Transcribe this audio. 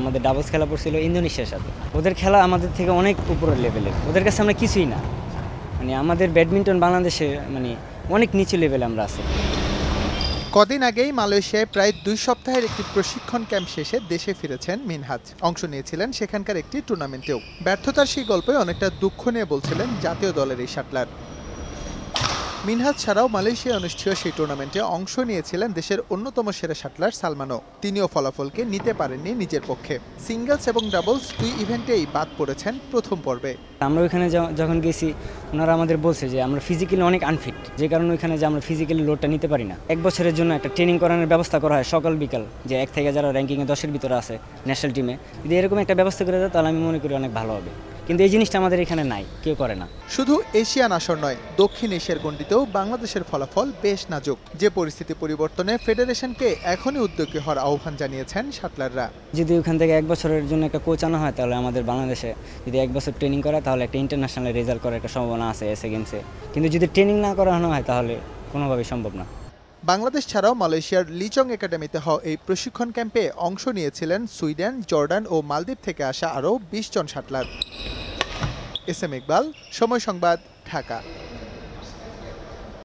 আমাদের ডাবলস খেলা পড়ছিল ইন্দোনেশিয়ার সাথে ওদের খেলা আমাদের থেকে অনেক উপরের লেভেলের ওদের কাছে আমরা কিছুই না মানে আমাদের ব্যাডমিন্টন বাংলাদেশে মানে অনেক নিচু লেভেলে আমরা আছি কদিন আগেই মালয়েশিয়ায় প্রায় দুই সপ্তাহের একটি প্রশিক্ষণ ক্যাম্প শেষে দেশে ফিরেছেন মিনহাজ অংশ নিয়েছিলেন সেখানকার একটি টুর্নামেন্টেও ব্যর্থতার সেই গল্পে অনেকটা দুঃখ নিয়ে বলছিলেন জাতীয় দলের এই শাটলার মিনহাজ ছাড়াও মালয়েশিয়া অনুষ্ঠিত সেই টুর্নামেন্টে অংশ নিয়েছিলেন দেশের অন্যতম সেরা শাটলার সালমানও তিনিও ফলাফলকে নিতে পারেননি নিজের পক্ষে সিঙ্গলস এবং ডাবলস দুই ইভেন্টেই বাদ পড়েছেন প্রথম পর্বে আমরা ওইখানে যখন গেছি ওনারা আমাদের বলছে যে আমরা ফিজিক্যালি অনেক আনফিট যে কারণে ওইখানে যে আমরা ফিজিক্যালি লোডটা নিতে পারি না এক বছরের জন্য একটা ট্রেনিং করানোর ব্যবস্থা করা হয় সকাল বিকাল যে এক থেকে যারা র্যাঙ্কিংয়ে দশের ভিতরে আছে ন্যাশনাল টিমে যদি এরকম একটা ব্যবস্থা করে দেয় তাহলে আমি মনে করি অনেক ভালো হবে কিন্তু এই জিনিসটা আমাদের এখানে নাই কেউ করে না শুধু এশিয়ান আসর নয় দক্ষিণ এশিয়ার গণ্ডিতেও বাংলাদেশের ফলাফল বেশ নাজুক যে পরিস্থিতি পরিবর্তনে ফেডারেশনকে এখনই উদ্যোগী হওয়ার আহ্বান জানিয়েছেন শাটলাররা যদি ওখান থেকে এক বছরের জন্য একটা কোচ আনা হয় তাহলে আমাদের বাংলাদেশে যদি এক বছর ট্রেনিং করা তাহলে একটা ইন্টারন্যাশনাল রেজাল্ট করার একটা সম্ভাবনা আছে এসে গেমসে কিন্তু যদি ট্রেনিং না করানো হয় তাহলে কোনোভাবেই সম্ভব না বাংলাদেশ ছাড়াও মালয়েশিয়ার লিচং একাডেমিতে হওয়া এই প্রশিক্ষণ ক্যাম্পে অংশ নিয়েছিলেন সুইডেন জর্ডান ও মালদ্বীপ থেকে আসা আরও বিশ জন shuttler S M Iqbal Somoy Sangbad Dhaka